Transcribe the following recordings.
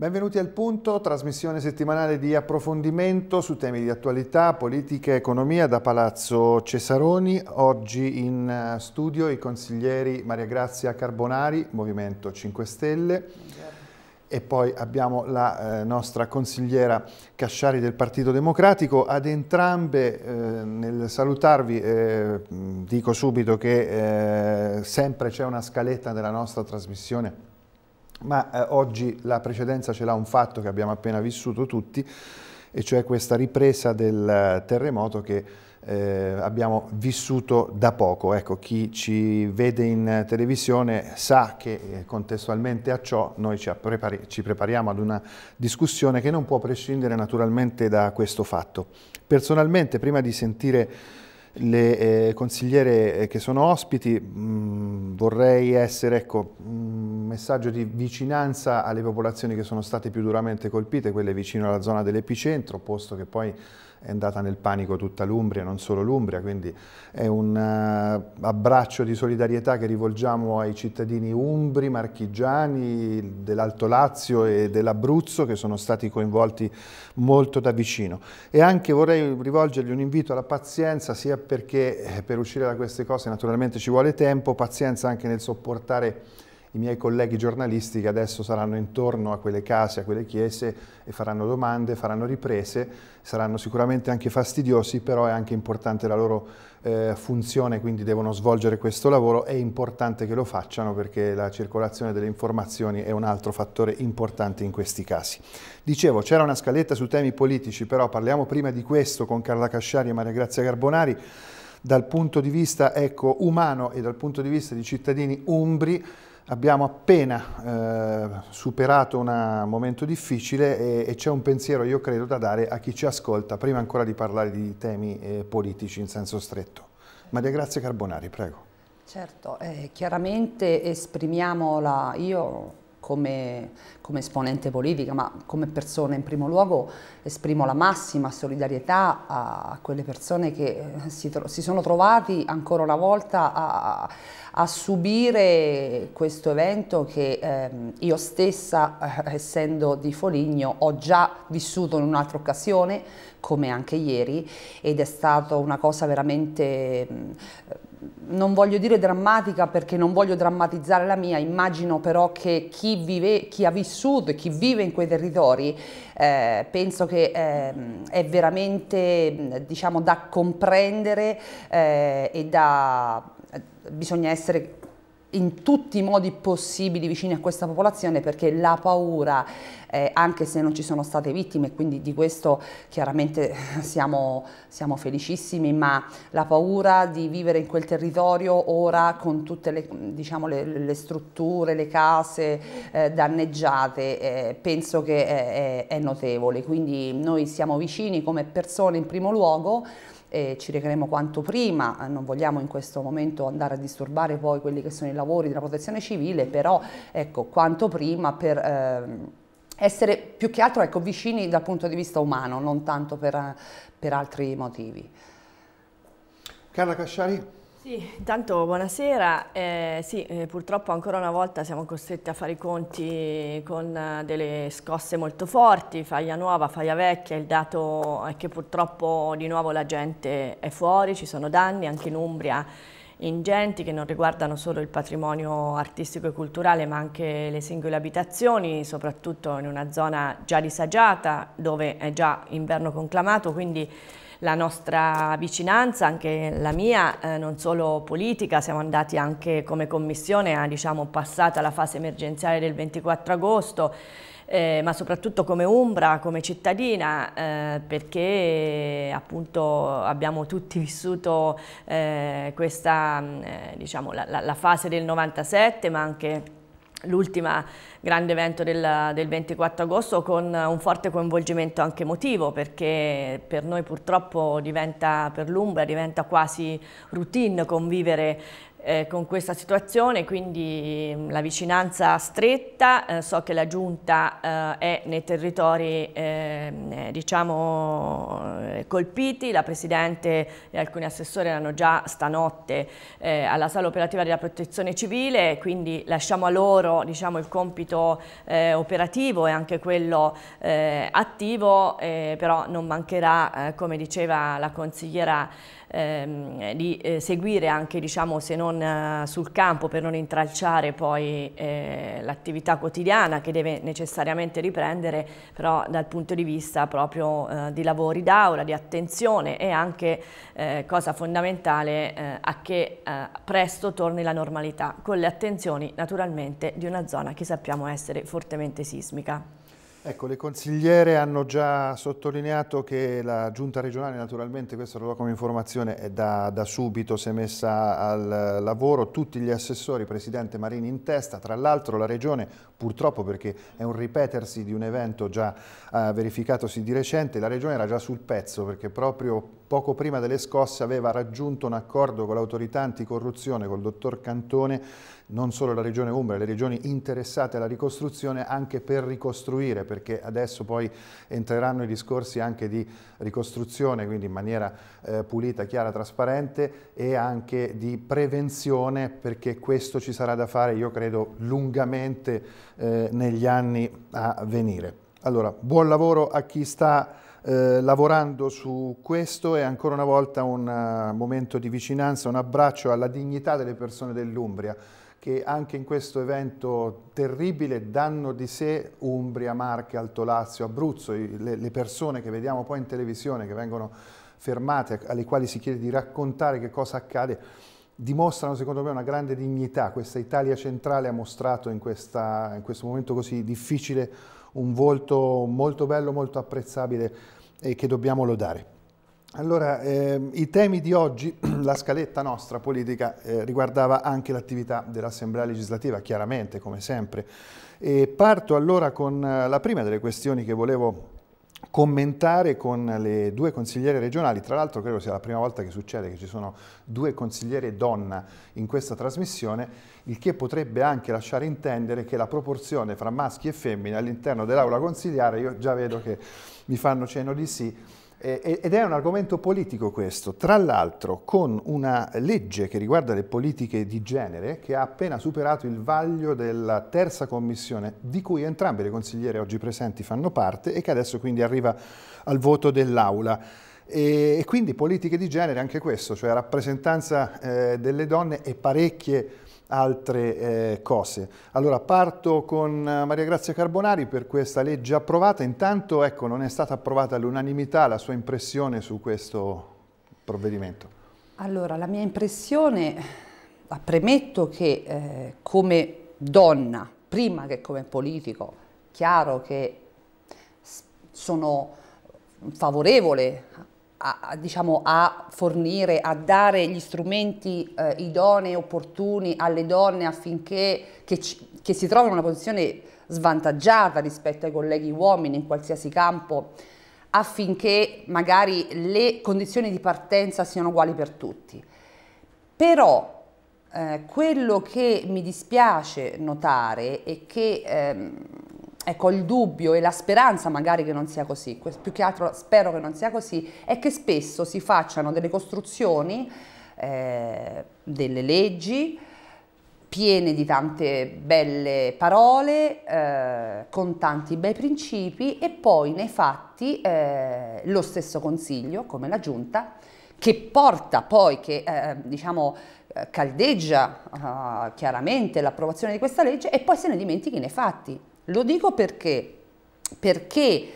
Benvenuti al punto, trasmissione settimanale di approfondimento su temi di attualità, politica e economia da Palazzo Cesaroni. Oggi in eh, studio i consiglieri Maria Grazia Carbonari, Movimento 5 Stelle. E poi abbiamo la eh, nostra consigliera Casciari del Partito Democratico. Ad entrambe, eh, nel salutarvi, eh, dico subito che eh, sempre c'è una scaletta della nostra trasmissione ma eh, oggi la precedenza ce l'ha un fatto che abbiamo appena vissuto tutti, e cioè questa ripresa del eh, terremoto che eh, abbiamo vissuto da poco. Ecco, chi ci vede in televisione sa che eh, contestualmente a ciò noi ci, prepari ci, prepariamo ad una discussione che non può prescindere naturalmente da questo fatto. Personalmente, prima di sentire le eh, consigliere eh, che sono ospiti, mh, mm, vorrei essere ecco, un mm, messaggio di vicinanza alle popolazioni che sono state più duramente colpite, quelle vicino alla zona dell'epicentro, posto che poi è andata nel panico tutta l'Umbria, non solo l'Umbria, quindi è un uh, abbraccio di solidarietà che rivolgiamo ai cittadini umbri, marchigiani, dell'Alto Lazio e dell'Abruzzo che sono stati coinvolti molto da vicino. E anche vorrei rivolgergli un invito alla pazienza, sia perché eh, per uscire da queste cose naturalmente ci vuole tempo, pazienza anche nel sopportare i miei colleghi giornalisti che adesso saranno intorno a quelle case, a quelle chiese e faranno domande, faranno riprese, saranno sicuramente anche fastidiosi, però è anche importante la loro eh, funzione, quindi devono svolgere questo lavoro, è importante che lo facciano perché la circolazione delle informazioni è un altro fattore importante in questi casi. Dicevo, c'era una scaletta su temi politici, però parliamo prima di questo con Carla Casciari e Maria Grazia Carbonari dal punto di vista ecco, umano e dal punto di vista di cittadini umbri Abbiamo appena eh, superato un momento difficile e, e c'è un pensiero, io credo, da dare a chi ci ascolta, prima ancora di parlare di temi eh, politici in senso stretto. Maria Grazia Carbonari, prego. Certo, eh, chiaramente esprimiamo la, io come, come, esponente politica, ma come persona in primo luogo esprimo la massima solidarietà a quelle persone che eh, si, si sono trovati ancora una volta a, a subire questo evento che eh, io stessa, eh, essendo di Foligno, ho già vissuto in un'altra occasione, come anche ieri, ed è stata una cosa veramente... Eh, non voglio dire drammatica perché non voglio drammatizzare la mia, immagino però che chi, vive, chi ha vissuto e chi vive in quei territori eh, penso che eh, è veramente diciamo, da comprendere eh, e da, bisogna essere in tutti i modi possibili vicini a questa popolazione perché la paura, eh, anche se non ci sono state vittime, quindi di questo chiaramente siamo, siamo, felicissimi, ma la paura di vivere in quel territorio ora con tutte le, diciamo, le, le strutture, le case eh, danneggiate, eh, penso che è, è, è notevole. Quindi noi siamo vicini come persone in primo luogo eh, ci recheremo quanto prima, non vogliamo in questo momento andare a disturbare poi quelli che sono i lavori della protezione civile, però ecco, quanto prima per... Ehm, essere più che altro ecco, vicini dal punto di vista umano, non tanto per, per altri motivi. Carla Casciari? Sì, intanto buonasera. Eh, sì, eh, purtroppo ancora una volta siamo costretti a fare i conti con eh, delle scosse molto forti, faglia nuova, faglia vecchia, il dato è che purtroppo di nuovo la gente è fuori, ci sono danni anche in Umbria ingenti che non riguardano solo il patrimonio artistico e culturale ma anche le singole abitazioni, soprattutto in una zona già disagiata dove è già inverno conclamato, quindi la nostra vicinanza, anche la mia, eh, non solo politica, siamo andati anche come commissione a diciamo, passata la fase emergenziale del 24 agosto, eh, ma soprattutto come Umbra, come cittadina, eh, perché appunto abbiamo tutti vissuto eh, questa, mm, eh, diciamo, la, la, la fase del 97, ma anche l'ultimo grande evento del, del, 24 agosto con un forte coinvolgimento anche emotivo perché per noi purtroppo diventa, per l'Umbria diventa quasi routine convivere eh, con questa situazione, quindi mm, la vicinanza stretta, eh, so che la Giunta eh, è nei territori ehm, eh, diciamo, eh, colpiti, la Presidente e alcuni assessori erano già stanotte eh, alla Sala Operativa della Protezione Civile, quindi lasciamo a loro diciamo, il compito operativo e anche quello attivo, però non mancherà, come diceva la consigliera ehm, di eh, seguire anche diciamo, se non eh, sul campo per non intralciare poi eh, l'attività quotidiana che deve necessariamente riprendere però dal punto di vista proprio eh, di lavori d'aula, di attenzione e anche eh, cosa fondamentale eh, a che presto torni la normalità con le attenzioni naturalmente di una zona che sappiamo essere fortemente sismica. Ecco, le consigliere hanno già sottolineato che la giunta regionale, naturalmente, questo lo do come informazione, è da, da, subito si è messa al lavoro, tutti gli assessori, Presidente Marini in testa, tra l'altro la regione purtroppo perché è un ripetersi di un evento già eh, verificatosi di recente, la Regione era già sul pezzo perché proprio poco prima delle scosse aveva raggiunto un accordo con l'autorità anticorruzione, col dottor Cantone, non solo la Regione Umbria, le regioni interessate alla ricostruzione anche per ricostruire, perché adesso poi entreranno i discorsi anche di ricostruzione, quindi in maniera eh, pulita, chiara, trasparente e anche di prevenzione, perché questo ci sarà da fare, io credo, lungamente eh, negli anni a venire. Allora, buon lavoro a chi sta eh, lavorando su questo e ancora una volta un uh, momento di vicinanza, un abbraccio alla dignità delle persone dell'Umbria che anche in questo evento terribile danno di sé Umbria, Marche, Alto Lazio, Abruzzo, le, le persone che vediamo poi in televisione che vengono fermate, alle quali si chiede di raccontare che cosa accade, dimostrano secondo me una grande dignità. Questa Italia centrale ha mostrato in, questa, in, questo momento così difficile un volto molto bello, molto apprezzabile e che dobbiamo lodare. Allora, ehm, i temi di oggi, la scaletta nostra politica, eh, riguardava anche l'attività dell'Assemblea legislativa, chiaramente, come sempre. E parto allora con eh, la prima delle questioni che volevo commentare con le due consigliere regionali, tra l'altro credo sia la prima volta che succede che ci sono due consigliere donna in questa trasmissione, il che potrebbe anche lasciare intendere che la proporzione fra maschi e femmine all'interno dell'aula consigliare, io già vedo che mi fanno cenno di sì, eh, ed è un argomento politico questo, tra l'altro con una legge che riguarda le politiche di genere che ha appena superato il vaglio della terza commissione di cui entrambe le consigliere oggi presenti fanno parte e che adesso quindi arriva al voto dell'Aula. E, quindi politiche di genere anche questo, cioè rappresentanza eh, delle donne e parecchie altre eh, cose. Allora parto con eh, Maria Grazia Carbonari per questa legge approvata, intanto ecco non è stata approvata all'unanimità la sua impressione su questo provvedimento. Allora la mia impressione, premetto che eh, come donna, prima che come politico, chiaro che sono favorevole a, a, diciamo, a, fornire, a dare gli strumenti eh, idonei, opportuni alle donne affinché che, che si trovino in una posizione svantaggiata rispetto ai colleghi uomini in qualsiasi campo, affinché magari le condizioni di partenza siano uguali per tutti. Però eh, quello che mi dispiace notare è che ehm, ecco, il dubbio e la speranza magari che non sia così, più che altro spero che non sia così, è che spesso si facciano delle costruzioni, eh, delle leggi, piene di tante belle parole, eh, con tanti bei principi e poi nei fatti eh, lo stesso Consiglio, come la Giunta, che porta poi, che eh, diciamo eh, caldeggia eh, chiaramente l'approvazione di questa legge e poi se ne dimentichi nei fatti. Lo dico perché, perché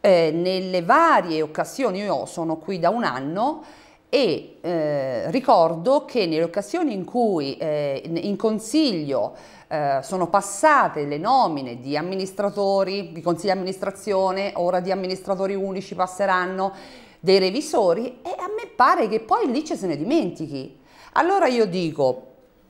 eh, nelle varie occasioni, io sono qui da un anno, e eh, ricordo che nelle occasioni in cui eh, in consiglio eh, sono passate le nomine di amministratori, di consigli di amministrazione, ora di amministratori unici passeranno, dei revisori e a me pare che poi lì ce se ne dimentichi. Allora io dico,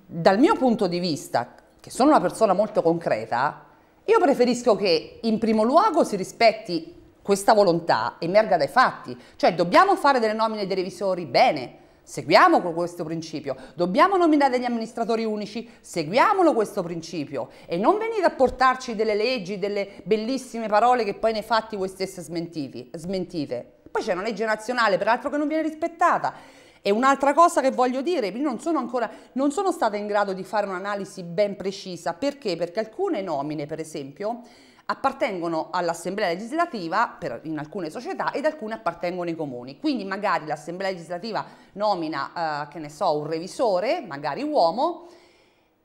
dal mio punto di vista, che sono una persona molto concreta, io preferisco che in primo luogo si rispetti questa volontà emerga dai fatti, cioè dobbiamo fare delle nomine dei revisori bene, seguiamo questo principio, dobbiamo nominare degli amministratori unici, seguiamolo questo principio e non venite a portarci delle leggi, delle bellissime parole che poi nei fatti voi stesse smentite. Poi c'è una legge nazionale, peraltro che non viene rispettata. E un'altra cosa che voglio dire, io non sono ancora, non sono stata in grado di fare un'analisi ben precisa, perché? Perché alcune nomine, per esempio, appartengono all'Assemblea legislativa per, in alcune società ed alcune appartengono ai comuni. Quindi magari l'Assemblea legislativa nomina, eh, che ne so, un revisore, magari uomo,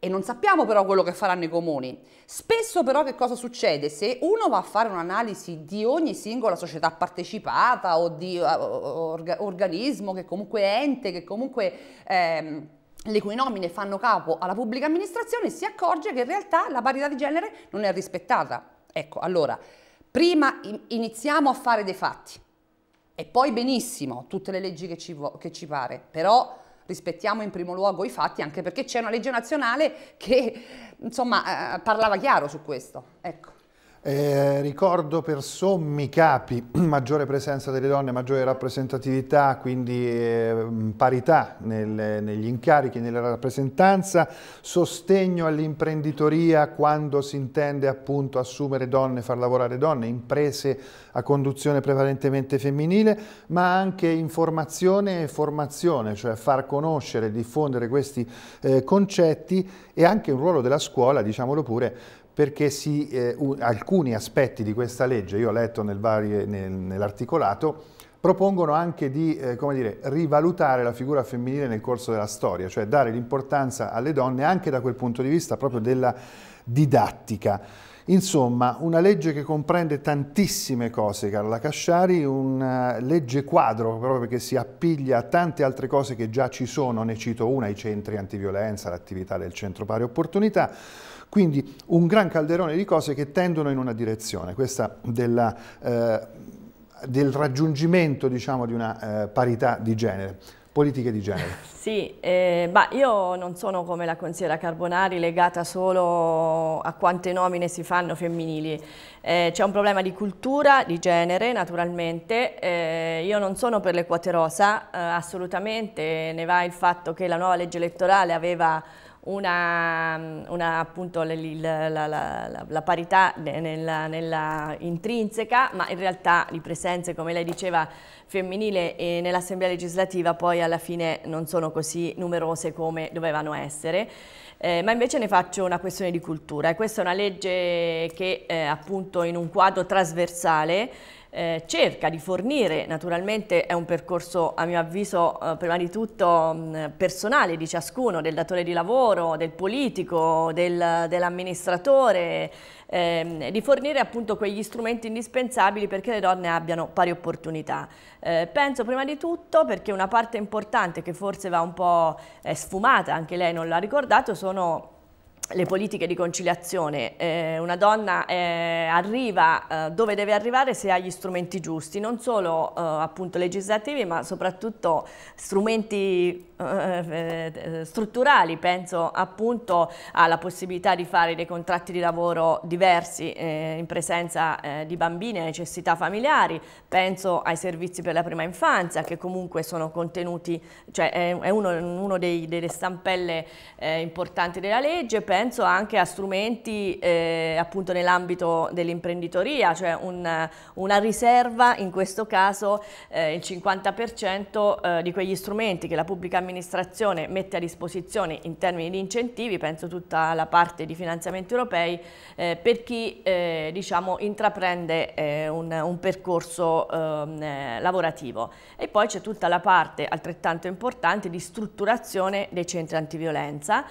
e non sappiamo però quello che faranno i comuni. Spesso però che cosa succede? Se uno va a fare un'analisi di ogni singola società partecipata o di orga, organismo che comunque è ente, che comunque... Ehm, le cui nomine fanno capo alla pubblica amministrazione, si accorge che in realtà la parità di genere non è rispettata. Ecco, allora, prima iniziamo a fare dei fatti e poi benissimo tutte le leggi che ci, che ci pare, però rispettiamo in primo luogo i fatti, anche perché c'è una legge nazionale che insomma eh, parlava chiaro su questo. Ecco. Eh, ricordo per sommi capi maggiore presenza delle donne, maggiore rappresentatività, quindi eh, parità nel, negli incarichi, nella rappresentanza, sostegno all'imprenditoria quando si intende appunto assumere donne, far lavorare donne, imprese a conduzione prevalentemente femminile, ma anche informazione e formazione, cioè far conoscere, diffondere questi eh, concetti e anche un ruolo della scuola, diciamolo pure, perché si, eh, un, alcuni aspetti di questa legge, io ho letto nel nel, nell'articolato, propongono anche di eh, dire, rivalutare la figura femminile nel corso della storia, cioè dare l'importanza alle donne anche da quel punto di vista proprio della didattica. Insomma, una legge che comprende tantissime cose, Carla Casciari, una legge quadro proprio perché si appiglia a tante altre cose che già ci sono, ne cito una, i centri antiviolenza, l'attività del centro pari opportunità, quindi un gran calderone di cose che tendono in una direzione, questa della, eh, del raggiungimento diciamo, di una eh, parità di genere politiche di genere. Sì, eh, io non sono come la consigliera Carbonari legata solo a quante nomine si fanno femminili. Eh, c'è un problema di cultura, di genere naturalmente. Eh, io non sono per le quote rosa, eh, assolutamente. Ne va il fatto che la nuova legge elettorale aveva una, una, appunto la, la, la, la parità nella, nella, intrinseca, ma in realtà le presenze, come lei diceva, femminile nell'Assemblea legislativa poi alla fine non sono così numerose come dovevano essere. Eh, ma invece ne faccio una questione di cultura questa è una legge che eh, appunto in un quadro trasversale eh, cerca di fornire, naturalmente è un percorso a mio avviso eh, prima di tutto mh, mm, personale di ciascuno, del datore di lavoro, del politico, del, dell'amministratore, ehm, di fornire appunto quegli strumenti indispensabili perché le donne abbiano pari opportunità. Eh, penso prima di tutto perché una parte importante che forse va un po' eh, sfumata, anche lei non l'ha ricordato, sono le politiche di conciliazione. Eh, una donna eh, arriva eh, dove deve arrivare se ha gli strumenti giusti, non solo eh, appunto legislativi ma soprattutto strumenti eh, eh, strutturali, penso appunto alla possibilità di fare dei contratti di lavoro diversi in presenza di bambini e necessità familiari, penso ai servizi per la prima infanzia che comunque sono contenuti, cioè è, è uno, uno dei, delle stampelle importanti della legge, penso anche a strumenti eh, appunto nell'ambito dell'imprenditoria, cioè un, una riserva, in questo caso eh, il 50% eh, di quegli strumenti che la pubblica amministrazione mette a disposizione in termini di incentivi, penso tutta la parte di finanziamenti europei, eh, per chi eh, diciamo, intraprende eh, un, un, percorso ehm, lavorativo. E poi c'è tutta la parte altrettanto importante di strutturazione dei centri antiviolenza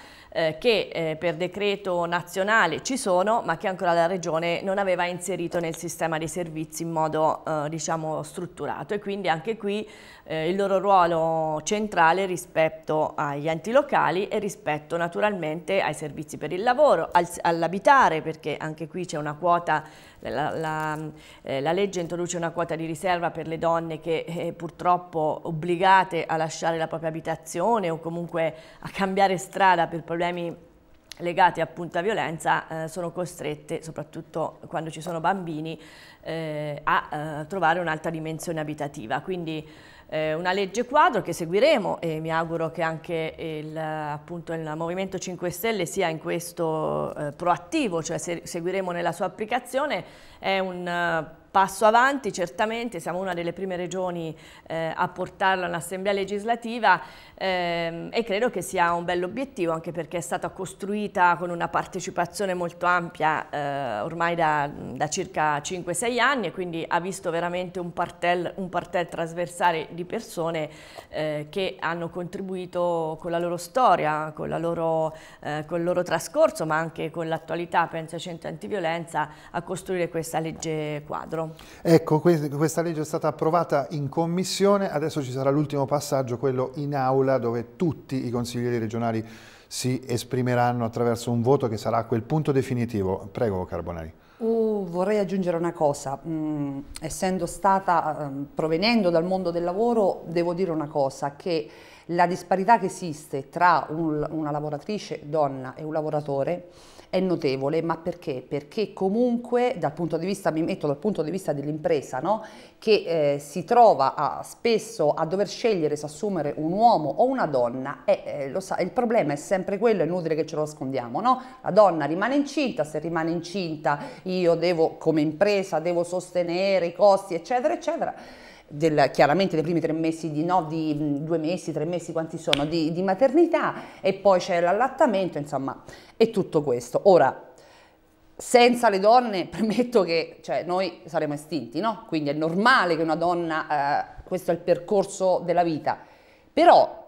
che per per decreto nazionale ci sono, ma che ancora la Regione non aveva inserito nel sistema dei servizi in modo eh, diciamo, strutturato e quindi anche qui eh, il loro ruolo centrale rispetto agli enti locali e rispetto naturalmente ai servizi per il lavoro, all'abitare, perché anche qui c'è una quota, la, la, eh, la, legge introduce una quota di riserva per le donne che eh, purtroppo obbligate a lasciare la propria abitazione o comunque a cambiare strada per problemi legate appunto a violenza eh, sono costrette, soprattutto quando ci sono bambini, eh, a eh, trovare un'altra dimensione abitativa. Quindi eh, una legge quadro che seguiremo e mi auguro che anche il, appunto, il Movimento 5 Stelle sia in questo eh, proattivo, cioè se, seguiremo nella sua applicazione, è un passo avanti, certamente siamo una delle prime regioni eh, a portarlo all'Assemblea legislativa ehm, e credo che sia un bell'obiettivo anche perché è stata costruita con una partecipazione molto ampia eh, ormai da, da circa 5-6 anni e quindi ha visto veramente un parterre un partel trasversale di persone eh, che hanno contribuito con la loro storia, con, la loro, eh, con il loro trascorso ma anche con l'attualità, penso ai centri antiviolenza, a costruire questa legge quadro dentro. Ecco, questa legge è stata approvata in commissione, adesso ci sarà l'ultimo passaggio, quello in aula, dove tutti i consiglieri regionali si esprimeranno attraverso un voto che sarà a quel punto definitivo. Prego Carbonari. Uh, vorrei aggiungere una cosa, mm, essendo stata, um, provenendo dal mondo del lavoro, devo dire una cosa, che la disparità che esiste tra un, una lavoratrice donna e un lavoratore è notevole, ma perché? Perché comunque dal punto di vista, mi metto dal punto di vista dell'impresa, no? che eh, si trova a, spesso a dover scegliere se assumere un uomo o una donna, e, eh, lo sa, il problema è sempre quello, è inutile che ce lo nascondiamo, no? la donna rimane incinta, se rimane incinta io devo come impresa, devo sostenere i costi, eccetera, eccetera del, chiaramente dei primi tre mesi di no, di mm, due mesi, tre mesi, quanti sono, di, di maternità e poi c'è l'allattamento, insomma, è tutto questo. Ora, senza le donne, premetto che cioè, noi saremo estinti, no? Quindi è normale che una donna, eh, questo è il percorso della vita. Però,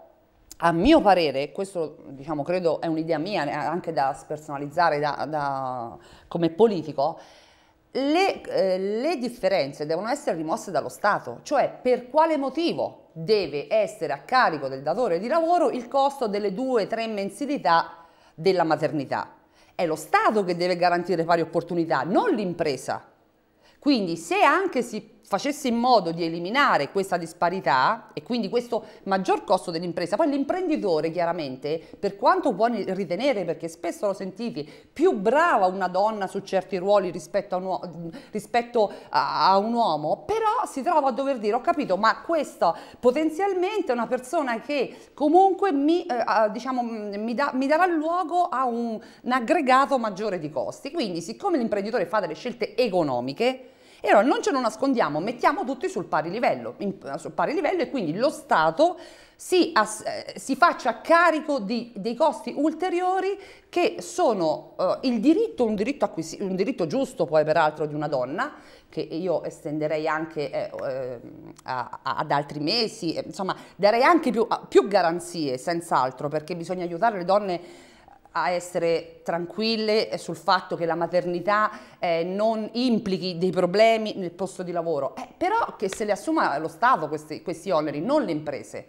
a mio parere, questo diciamo, credo è un'idea mia anche da spersonalizzare da, da, come politico, le, eh, le differenze devono essere rimosse dallo Stato, cioè per quale motivo deve essere a carico del datore di lavoro il costo delle due o tre mensilità della maternità. È lo Stato che deve garantire pari opportunità, non l'impresa. Quindi se anche si facesse in modo di eliminare questa disparità e quindi questo maggior costo dell'impresa, poi l'imprenditore chiaramente, per quanto può ritenere, perché spesso lo sentite, più brava una donna su certi ruoli rispetto a un, rispetto a, un uomo, però si trova a dover dire, ho capito, ma questa potenzialmente è una persona che comunque mi, eh, diciamo, mm, mi, da, mi darà luogo a un, un aggregato maggiore di costi. Quindi siccome l'imprenditore fa delle scelte economiche, e allora non ce lo nascondiamo, mettiamo tutti sul pari livello, in, eh, sul pari livello e quindi lo Stato si, as, eh, si faccia carico di, dei costi ulteriori che sono eh, il diritto, un diritto, un diritto, giusto poi peraltro di una donna, che io estenderei anche eh, ehm, a, a, ad altri mesi, insomma darei anche più, più garanzie senz'altro perché bisogna aiutare le donne a essere tranquille sul fatto che la maternità eh, non implichi dei problemi nel posto di lavoro, eh, però che se le assuma lo Stato questi, questi oneri, non le imprese.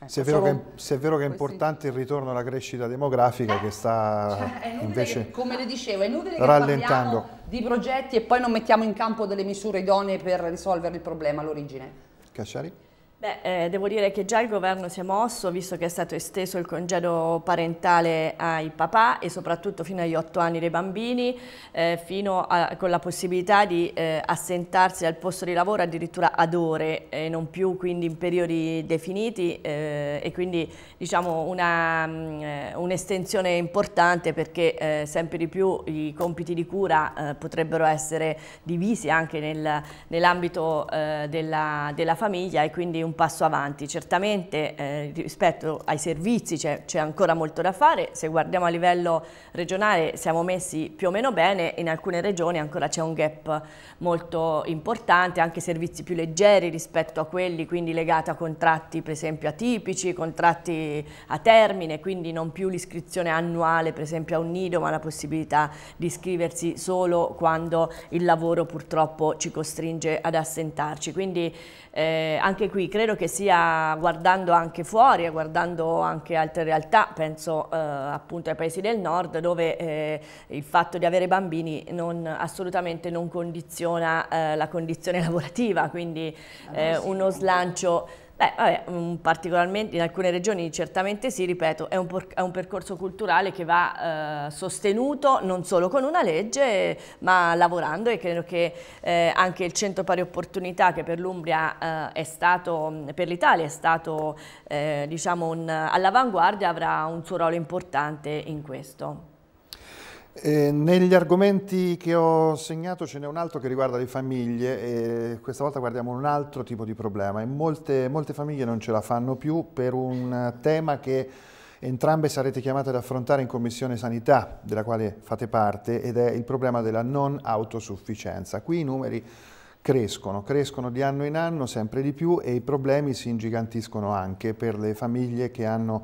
Ecco, se, è vero, che, se è, vero che, è importante il ritorno alla crescita demografica eh, che sta cioè, invece che, come le dicevo, è inutile che rallentando. di progetti e poi non mettiamo in campo delle misure idonee per risolvere il problema all'origine. Cacciari? Beh, eh, devo dire che già il governo si è mosso, visto che è stato esteso il congedo parentale ai papà e soprattutto fino agli otto anni dei bambini, eh, a, con la possibilità di eh, assentarsi dal posto di lavoro addirittura ad ore e eh, non più quindi in periodi definiti eh, e quindi diciamo mm, un'estensione un importante perché eh, sempre di più i compiti di cura potrebbero essere divisi anche nel, nell'ambito della, della famiglia e quindi un un passo avanti. Certamente eh, rispetto ai servizi c'è ancora molto da fare, se guardiamo a livello regionale siamo messi più o meno bene, in alcune regioni ancora c'è un gap molto importante, anche servizi più leggeri rispetto a quelli quindi legati a contratti per esempio atipici, contratti a termine, quindi non più l'iscrizione annuale per esempio a un nido ma la possibilità di iscriversi solo quando il lavoro purtroppo ci costringe ad assentarci. Quindi eh, anche qui credo che sia guardando anche fuori guardando anche altre realtà, penso eh, appunto ai paesi del nord dove eh, il fatto di avere bambini non, assolutamente non condiziona eh, la condizione lavorativa, quindi ah, eh, uno slancio Beh, vabbè, mm, particolarmente in alcune regioni certamente sì, ripeto, è un, è un percorso culturale che va eh, sostenuto non solo con una legge, ma lavorando e credo che eh, anche il Centro Pari Opportunità che per l'Umbria eh, è stato, mm, per l'Italia è stato eh, diciamo all'avanguardia avrà un suo ruolo importante in questo. Eh, negli argomenti che ho segnato ce n'è un altro che riguarda le famiglie e questa volta guardiamo un altro tipo di problema. Molte, molte famiglie non ce la fanno più per un tema che entrambe sarete chiamate ad affrontare in Commissione Sanità, della quale fate parte, ed è il problema della non autosufficienza. Qui i numeri crescono, crescono di anno in anno sempre di più e i problemi si ingigantiscono anche per le famiglie che hanno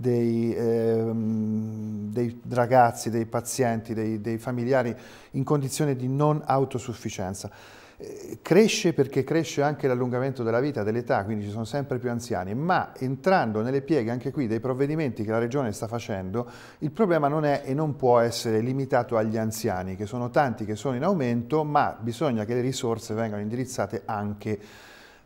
dei, ehm, dei ragazzi, dei pazienti, dei, dei familiari in condizione di non autosufficienza eh, cresce perché cresce anche l'allungamento della vita, dell'età, quindi ci sono sempre più anziani, ma entrando nelle pieghe anche qui dei provvedimenti che la Regione sta facendo, il problema non è e non può essere limitato agli anziani, che sono tanti che sono in aumento, ma bisogna che le risorse vengano indirizzate anche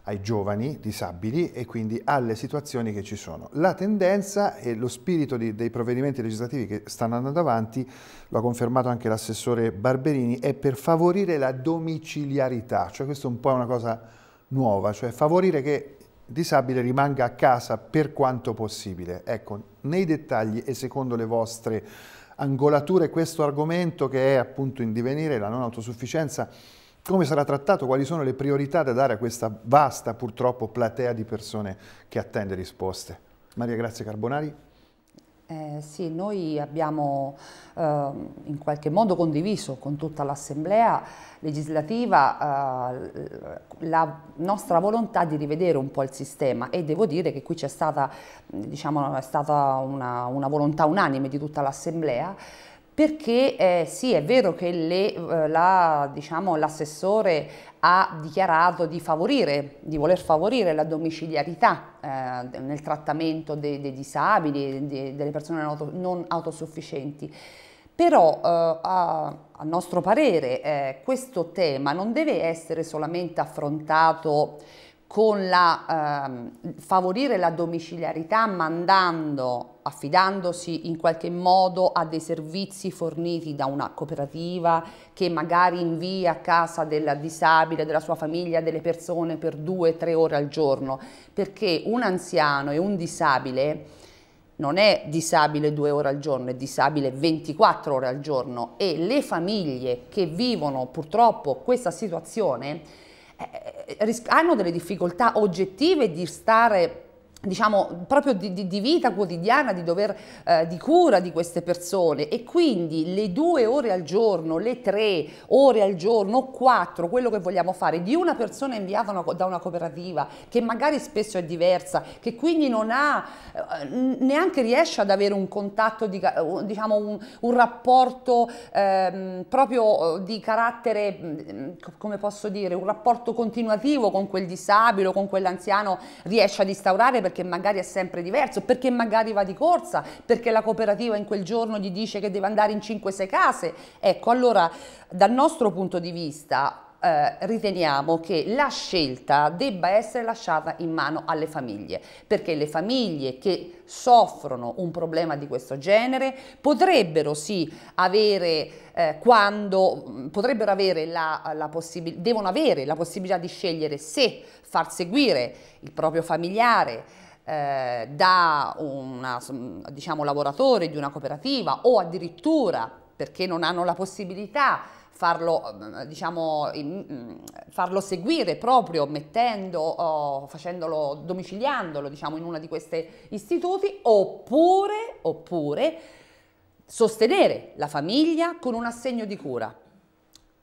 ai giovani disabili e quindi alle situazioni che ci sono. La tendenza e lo spirito di, dei provvedimenti legislativi che stanno andando avanti, lo ha confermato anche l'assessore Barberini, è per favorire la domiciliarità, cioè questo è un po' una cosa nuova, cioè favorire che il disabile rimanga a casa per quanto possibile. Ecco, nei dettagli e secondo le vostre angolature questo argomento che è appunto in divenire la non autosufficienza come sarà trattato, quali sono le priorità da dare a questa vasta purtroppo platea di persone che attende risposte. Maria Grazia Carbonari. Eh, sì, noi abbiamo eh, in qualche modo condiviso con tutta l'Assemblea legislativa eh, la nostra volontà di rivedere un po' il sistema e devo dire che qui c'è stata, diciamo, stata una, una volontà unanime di tutta l'Assemblea perché eh, sì è vero che l'assessore eh, la, diciamo, ha dichiarato di favorire, di voler favorire la domiciliarità eh, nel trattamento dei, dei disabili, de, delle persone non, auto, non autosufficienti. Però eh, a, a, nostro parere eh, questo tema non deve essere solamente affrontato con la, ehm, favorire la domiciliarità mandando, affidandosi in qualche modo a dei servizi forniti da una cooperativa che magari invia a casa della disabile, della sua famiglia, delle persone per due, tre ore al giorno, perché un anziano e un disabile non è disabile due ore al giorno, è disabile 24 ore al giorno e le famiglie che vivono purtroppo questa situazione eh, eh, eh hanno delle difficoltà oggettive di stare diciamo proprio di, di, di, vita quotidiana, di dover eh, di cura di queste persone e quindi le due ore al giorno, le tre ore al giorno, quattro, quello che vogliamo fare di una persona inviata una, da una cooperativa che magari spesso è diversa, che quindi non ha eh, neanche riesce ad avere un contatto di, diciamo un, un rapporto ehm, eh, proprio di carattere mm, come posso dire, un rapporto continuativo con quel disabile o con quell'anziano riesce ad instaurare perché magari è sempre diverso, perché magari va di corsa, perché la cooperativa in quel giorno gli dice che deve andare in 5-6 case. Ecco, allora dal nostro punto di vista eh, riteniamo che la scelta debba essere lasciata in mano alle famiglie, perché le famiglie che soffrono un problema di questo genere potrebbero sì avere eh, quando potrebbero avere la, la possibilità, devono avere la possibilità di scegliere se far seguire il proprio familiare eh, da un diciamo, lavoratore di una cooperativa o addirittura perché non hanno la possibilità farlo, eh, diciamo, mm, farlo seguire proprio mettendo, facendolo, domiciliandolo diciamo, in uno di questi istituti oppure, oppure sostenere la famiglia con un assegno di cura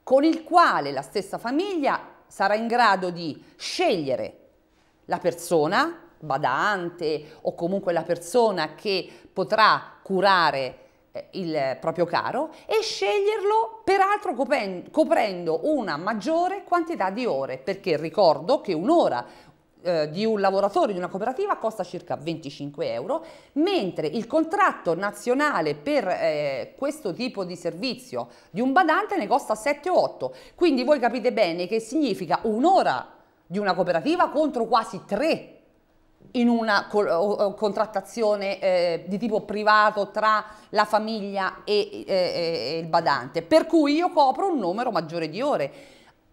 con il quale la stessa famiglia sarà in grado di scegliere la persona badante o comunque la persona che potrà curare eh, il proprio caro e sceglierlo peraltro coprendo una maggiore quantità di ore perché ricordo che un'ora eh, di un lavoratore di una cooperativa costa circa 25 euro mentre il contratto nazionale per eh, questo tipo di servizio di un badante ne costa 7 o 8 quindi voi capite bene che significa un'ora di una cooperativa contro quasi 3 in una contrattazione eh, di tipo privato tra la famiglia e, eh, e il badante, per cui io copro un numero maggiore di ore.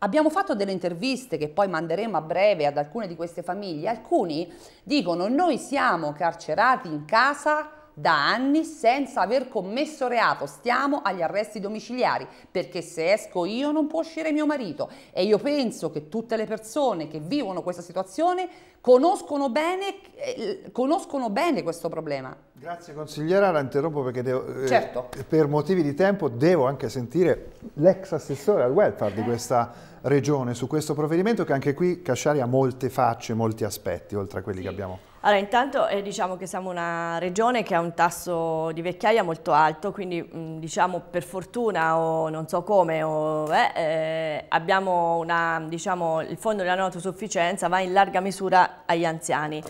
Abbiamo fatto delle interviste che poi manderemo a breve ad alcune di queste famiglie, alcuni dicono noi siamo carcerati in casa da anni senza aver commesso reato. Stiamo agli arresti domiciliari perché se esco io non può uscire mio marito e io penso che tutte le persone che vivono questa situazione conoscono bene, eh, conoscono bene questo problema. Grazie consigliera, la interrompo perché devo, eh, certo. per motivi di tempo devo anche sentire l'ex assessore al welfare di eh. questa regione su questo provvedimento che anche qui Casciari ha molte facce, molti aspetti oltre a quelli sì. che abbiamo allora, intanto eh, diciamo che siamo una regione che ha un tasso di vecchiaia molto alto, quindi mh, mm, diciamo per fortuna o non so come, o, eh, eh, abbiamo una, diciamo, il fondo della non autosufficienza va in larga misura agli anziani.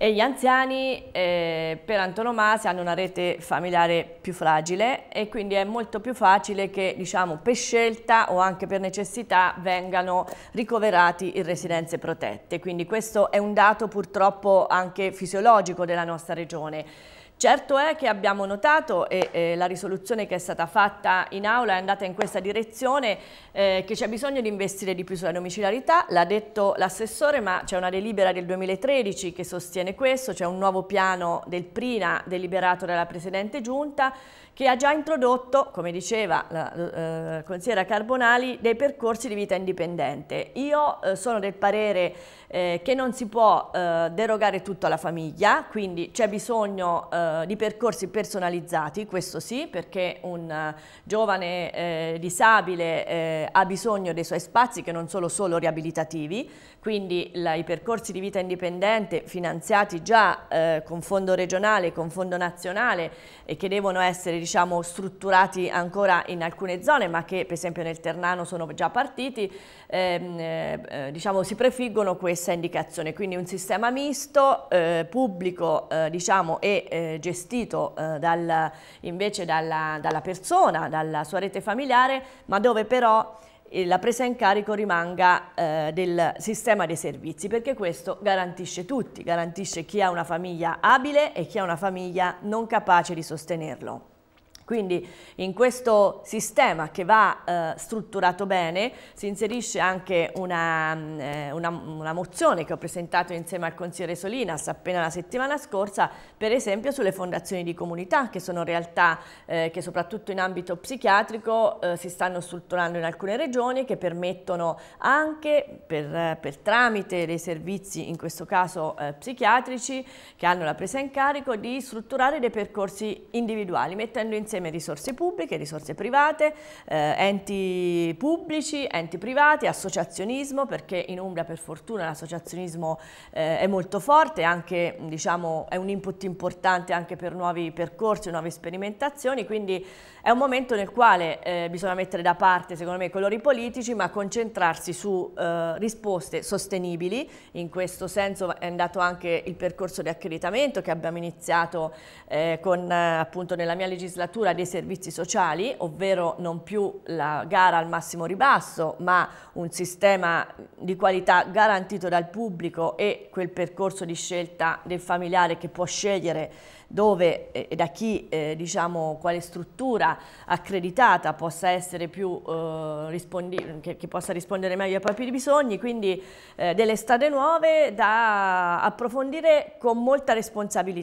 E gli anziani eh, per antonomasia hanno una rete familiare più fragile e quindi è molto più facile che diciamo, per scelta o anche per necessità vengano ricoverati in residenze protette. Quindi questo è un dato purtroppo anche fisiologico della nostra regione. Certo è che abbiamo notato, e, e, la risoluzione che è stata fatta in aula è andata in questa direzione, eh, che c'è bisogno di investire di più sulla domiciliarità, l'ha detto l'assessore, ma c'è una delibera del 2013 che sostiene questo, c'è un nuovo piano del PRINA deliberato dalla Presidente Giunta, che ha già introdotto, come diceva la eh, consigliera Carbonali, dei percorsi di vita indipendente. Io eh, sono del parere eh, che non si può eh, derogare tutto alla famiglia, quindi c'è bisogno eh, eh, di percorsi personalizzati, questo sì, perché un eh, giovane eh, disabile eh, ha bisogno dei suoi spazi che non sono solo riabilitativi, quindi la, i percorsi di vita indipendente finanziati già eh, con fondo regionale, con fondo nazionale e che devono essere diciamo, strutturati ancora in alcune zone, ma che per esempio nel Ternano sono già partiti, ehm, diciamo, si prefiggono questa indicazione, quindi un sistema misto, pubblico diciamo, e gestito eh, dal, invece dalla, dalla persona, dalla sua rete familiare, ma dove però eh, la presa in carico rimanga eh, del sistema dei servizi perché questo garantisce tutti, garantisce chi ha una famiglia abile e chi ha una famiglia non capace di sostenerlo. Quindi in questo sistema che va eh, strutturato bene si inserisce anche una, eh, una, una, mozione che ho presentato insieme al consigliere Solinas appena la settimana scorsa, per esempio sulle fondazioni di comunità, che sono realtà eh, che soprattutto in ambito psichiatrico eh, si stanno strutturando in alcune regioni, che permettono anche per, per tramite dei servizi, in questo caso eh, psichiatrici, che hanno la presa in carico, di strutturare dei percorsi individuali, mettendo insieme insieme risorse pubbliche, risorse private, eh, enti pubblici, enti privati, associazionismo, perché in Umbria per fortuna l'associazionismo eh, è molto forte, anche, diciamo, è un input importante anche per nuovi percorsi, nuove sperimentazioni, quindi è un momento nel quale eh, bisogna mettere da parte, secondo me, i colori politici, ma concentrarsi su eh, risposte sostenibili. In questo senso è andato anche il percorso di accreditamento che abbiamo iniziato eh, con, eh, appunto, nella mia legislatura dei servizi sociali, ovvero non più la gara al massimo ribasso, ma un sistema di qualità garantito dal pubblico e quel percorso di scelta del familiare che può scegliere dove eh, e da chi eh, diciamo quale struttura accreditata possa essere più eh, che, che, possa rispondere meglio ai propri bisogni, quindi eh, delle strade nuove da approfondire con molta responsabilità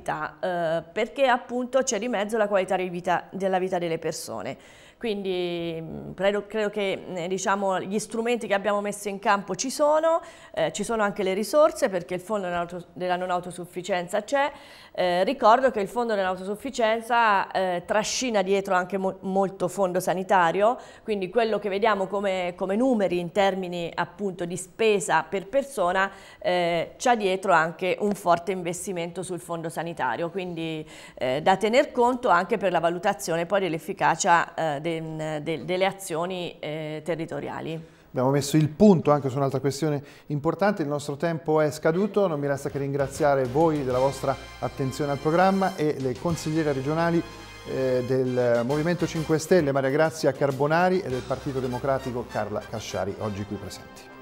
perché appunto c'è di mezzo la qualità di vita, della vita delle persone quindi mm, credo, credo che mm, diciamo, gli strumenti che abbiamo messo in campo ci sono, eh, ci sono anche le risorse perché il fondo della non autosufficienza c'è, eh, ricordo che il fondo dell'autosufficienza eh, trascina dietro anche mo molto fondo sanitario, quindi quello che vediamo come, come, numeri in termini appunto di spesa per persona eh, c'ha dietro anche un forte investimento sul fondo sanitario, quindi eh, da tener conto anche per la valutazione poi dell'efficacia eh, dei Ehm, de, delle azioni eh, territoriali. Abbiamo messo il punto anche su un'altra questione importante, il nostro tempo è scaduto, non mi resta che ringraziare voi della vostra attenzione al programma e le consigliere regionali eh, del Movimento 5 Stelle Maria Grazia Carbonari e del Partito Democratico Carla Casciari, oggi qui presenti.